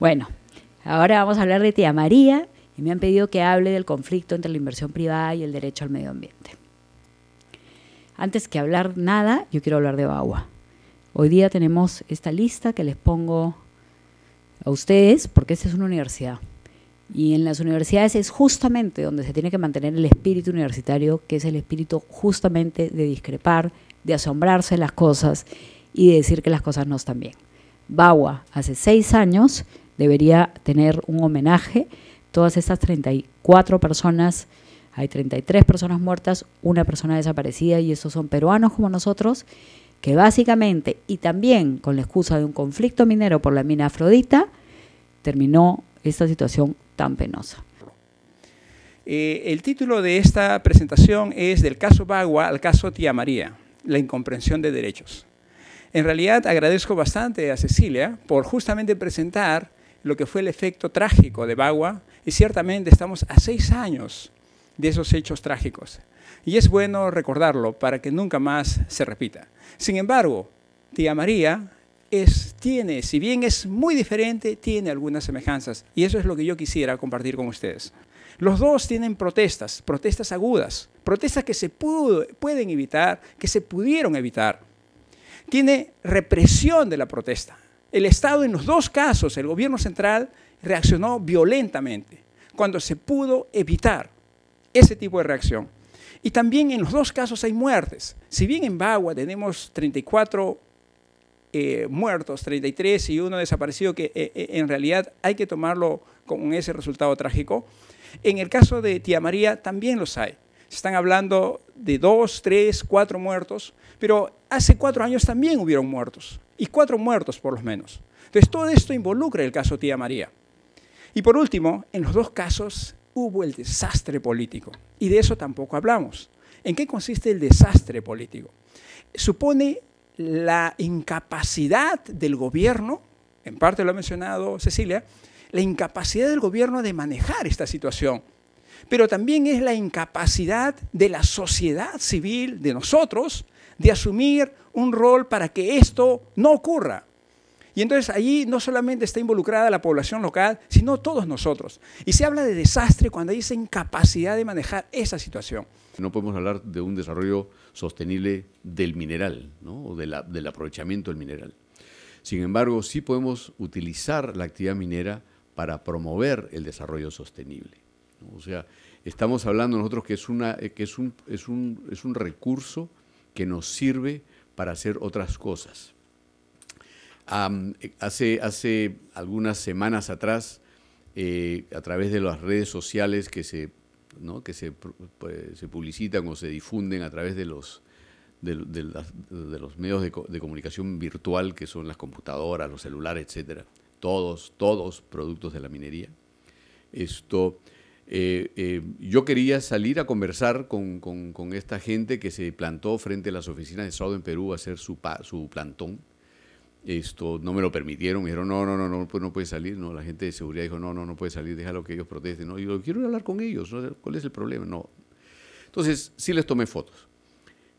Bueno, ahora vamos a hablar de tía María y me han pedido que hable del conflicto entre la inversión privada y el derecho al medio ambiente. Antes que hablar nada, yo quiero hablar de Bagua. Hoy día tenemos esta lista que les pongo a ustedes porque esta es una universidad. Y en las universidades es justamente donde se tiene que mantener el espíritu universitario, que es el espíritu justamente de discrepar, de asombrarse las cosas y de decir que las cosas no están bien. Bagua hace seis años debería tener un homenaje. Todas estas 34 personas, hay 33 personas muertas, una persona desaparecida y esos son peruanos como nosotros, que básicamente, y también con la excusa de un conflicto minero por la mina Afrodita, terminó esta situación tan penosa. Eh, el título de esta presentación es Del caso Bagua al caso Tía María, la incomprensión de derechos. En realidad agradezco bastante a Cecilia por justamente presentar lo que fue el efecto trágico de Bagua y ciertamente estamos a seis años de esos hechos trágicos. Y es bueno recordarlo para que nunca más se repita. Sin embargo, tía María tiene, si bien es muy diferente, tiene algunas semejanzas. Y eso es lo que yo quisiera compartir con ustedes. Los dos tienen protestas, protestas agudas, protestas que se pueden evitar, que se pudieron evitar. Tiene represión de la protesta. El Estado en los dos casos, el gobierno central, reaccionó violentamente cuando se pudo evitar ese tipo de reacción. Y también en los dos casos hay muertes. Si bien en Bagua tenemos 34 eh, muertos, 33 y uno desaparecido, que eh, eh, en realidad hay que tomarlo con ese resultado trágico, en el caso de Tía María también los hay. Se están hablando de dos, tres, cuatro muertos, pero hace cuatro años también hubieron muertos y cuatro muertos por lo menos. Entonces todo esto involucra el caso Tía María. Y por último, en los dos casos hubo el desastre político y de eso tampoco hablamos. ¿En qué consiste el desastre político? Supone la incapacidad del gobierno, en parte lo ha mencionado Cecilia, la incapacidad del gobierno de manejar esta situación, pero también es la incapacidad de la sociedad civil, de nosotros, de asumir un rol para que esto no ocurra. Y entonces allí no solamente está involucrada la población local, sino todos nosotros. Y se habla de desastre cuando hay esa incapacidad de manejar esa situación. No podemos hablar de un desarrollo sostenible del mineral, ¿no? o del aprovechamiento del mineral. Sin embargo, sí podemos utilizar la actividad minera para promover el desarrollo sostenible. O sea, estamos hablando nosotros que es, una, eh, que es, un, es un recurso que nos sirve para hacer otras cosas. hace, hace, algunas semanas atrás, eh, a través de las redes sociales que se, que se, pues, se, publicitan o se difunden a través de los, de, los medios de, de, comunicación virtual, que son las computadoras, los celulares, etcétera, todos, todos productos de la minería. Esto eh, eh, yo quería salir a conversar con, esta gente que se plantó frente a las oficinas de Estado en Perú a hacer su, su plantón. Esto no me lo permitieron, me dijeron, no, no, no, no, pues, no puede salir. No, la gente de seguridad dijo, no, no, no puede salir, déjalo que ellos protesten. No, yo quiero hablar con ellos, ¿cuál es el problema? No. Entonces, sí les tomé fotos.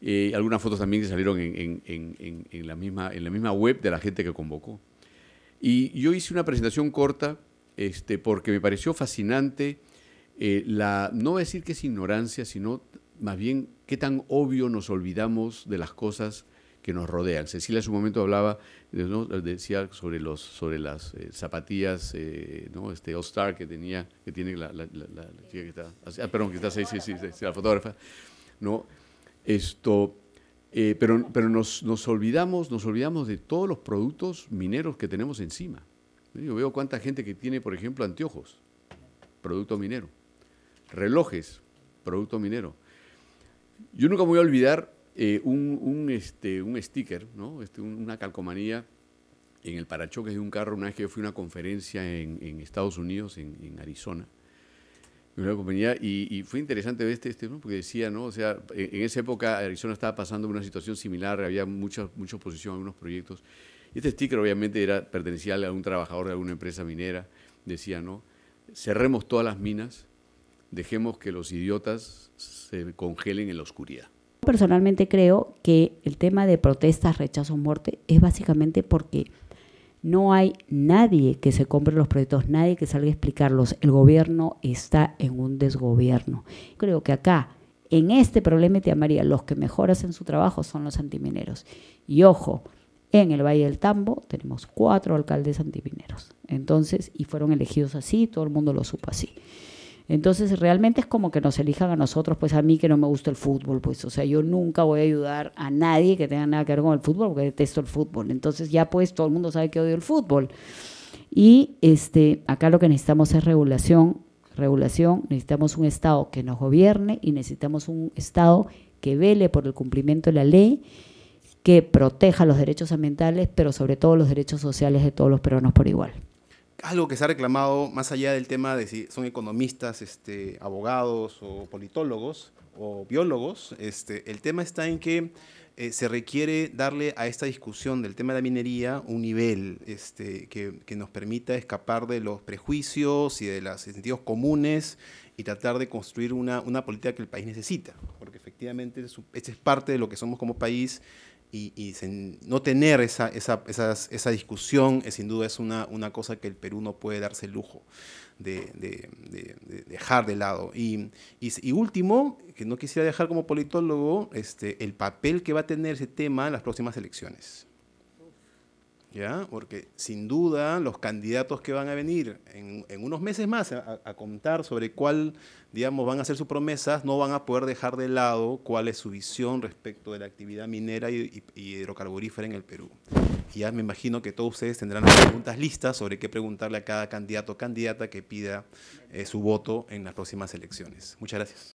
Eh, algunas fotos también que salieron en, en, la misma, en la misma web de la gente que convocó. Y yo hice una presentación corta este, porque me pareció fascinante eh, la, no voy a decir que es ignorancia, sino más bien qué tan obvio nos olvidamos de las cosas que nos rodean. Cecilia en su momento hablaba, decía sobre, los, sobre las eh, zapatillas, eh, ¿no? este All Star que tenía, que tiene la, chica que está, ah, ah, perdón, que está, sí, sí, sí, sí, la fotógrafa, ¿no? Esto, pero pero nos, nos, olvidamos, nos olvidamos de todos los productos mineros que tenemos encima. Yo veo cuánta gente que tiene, por ejemplo, anteojos, producto minero relojes, producto minero. Yo nunca me voy a olvidar eh, un, este, un sticker, ¿no? Este, una calcomanía en el parachoques de un carro una vez que yo fui a una conferencia en, Estados Unidos, en, Arizona. Una compañía, y, fue interesante ver este, este porque decía, ¿no? O sea, en, esa época Arizona estaba pasando una situación similar, había mucha, mucha oposición a algunos proyectos. y Este sticker obviamente era, pertenecía a un trabajador de alguna empresa minera, decía, ¿no? Cerremos todas las minas dejemos que los idiotas se congelen en la oscuridad. Personalmente creo que el tema de protestas, rechazo, muerte es básicamente porque no hay nadie que se compre los proyectos, nadie que salga a explicarlos. El gobierno está en un desgobierno. Creo que acá, en este problema te amaría, los que mejor hacen su trabajo son los antimineros. Y ojo, en el Valle del Tambo tenemos cuatro alcaldes antimineros. Entonces, y fueron elegidos así, todo el mundo lo supo así. Entonces realmente es como que nos elijan a nosotros, pues a mí que no me gusta el fútbol, pues o sea, yo nunca voy a ayudar a nadie que tenga nada que ver con el fútbol porque detesto el fútbol. Entonces ya pues todo el mundo sabe que odio el fútbol. Y este, acá lo que necesitamos es regulación, regulación, necesitamos un Estado que nos gobierne y necesitamos un Estado que vele por el cumplimiento de la ley, que proteja los derechos ambientales, pero sobre todo los derechos sociales de todos los peruanos por igual algo que se ha reclamado más allá del tema de si son economistas, este, abogados o politólogos o biólogos, este, el tema está en que eh, se requiere darle a esta discusión del tema de la minería un nivel este, que, nos permita escapar de los prejuicios y de los sentidos comunes y tratar de construir una, una política que el país necesita, porque efectivamente es parte de lo que somos como país y, no tener esa, esa, esa discusión sin duda es una, una cosa que el Perú no puede darse el lujo de, dejar de lado. Y, y, y, último, que no quisiera dejar como politólogo, este, el papel que va a tener ese tema en las próximas elecciones. ¿ya? Porque sin duda los candidatos que van a venir en, unos meses más a, contar sobre cuál, digamos, van a ser sus promesas, no van a poder dejar de lado cuál es su visión respecto de la actividad minera y, hidrocarburífera en el Perú. Y ya me imagino que todos ustedes tendrán las preguntas listas sobre qué preguntarle a cada candidato o candidata que pida eh, su voto en las próximas elecciones. Muchas gracias.